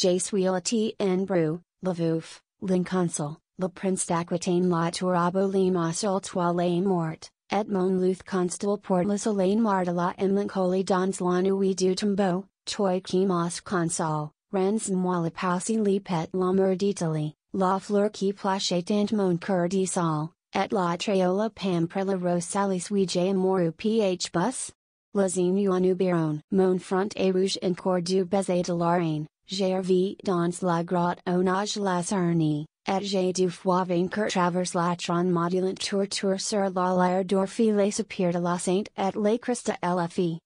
Jace Realty in la Lavouf, Linconsol, Le Prince d'Aquitaine La Tourabo Lima Sol Trois Les Mortes, et Mon Luth Constable Portlas Elaine Martela M. Lincoli Dans La du Tombeau, Toi qui Mos Consol, Rens Moi Le Pausi Le Pet La Mer d'Italie, La Fleur qui Plachet, and Mon Cœur de Sol, et La Traola Pam la Rosalis We J. Moru Ph Bus? la Yuanu Biron Mon Front et Rouge Cor Cordu Beze de Lorraine, J'ervis dans la grotte on nage la Cernie, et j'ai du foie vainqueur traverse la tron modulant tour tour sur la l'air d'orphée les supir de la sainte et la Christa LFE.